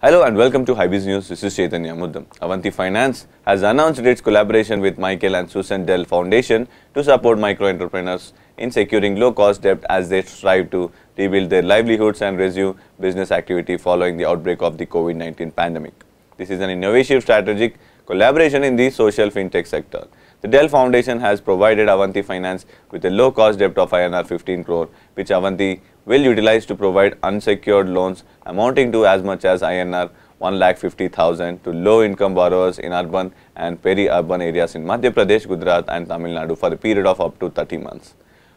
Hello and welcome to Hybiz News. This is Chaitanya Muddam. Avanti Finance has announced its collaboration with Michael and Susan Dell Foundation to support micro-entrepreneurs in securing low-cost debt as they strive to rebuild their livelihoods and resume business activity following the outbreak of the COVID-19 pandemic. This is an innovative strategic collaboration in the social fintech sector. The Dell Foundation has provided Avanti Finance with a low-cost debt of INR 15 crore, which Avanti will utilize to provide unsecured loans amounting to as much as INR 1,50,000 to low-income borrowers in urban and peri-urban areas in Madhya Pradesh, Gujarat and Tamil Nadu for a period of up to 30 months.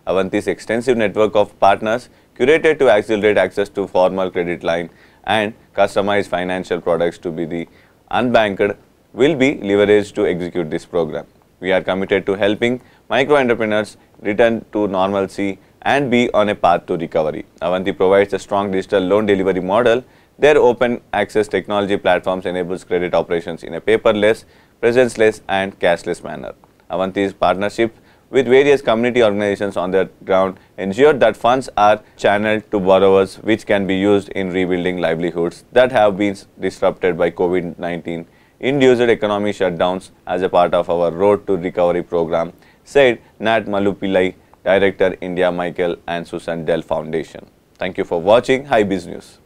Avanti's extensive network of partners curated to accelerate access to formal credit line and customized financial products to be the unbanked will be leveraged to execute this program. We are committed to helping micro entrepreneurs return to normalcy and be on a path to recovery. Avanti provides a strong digital loan delivery model. Their open access technology platforms enables credit operations in a paperless, presenceless and cashless manner. Avanti's partnership with various community organizations on the ground ensure that funds are channeled to borrowers which can be used in rebuilding livelihoods that have been disrupted by COVID-19 induced economic shutdowns as a part of our road to recovery program, said Nat Malupillai, Director India Michael and Susan Dell Foundation. Thank you for watching Hi Business News.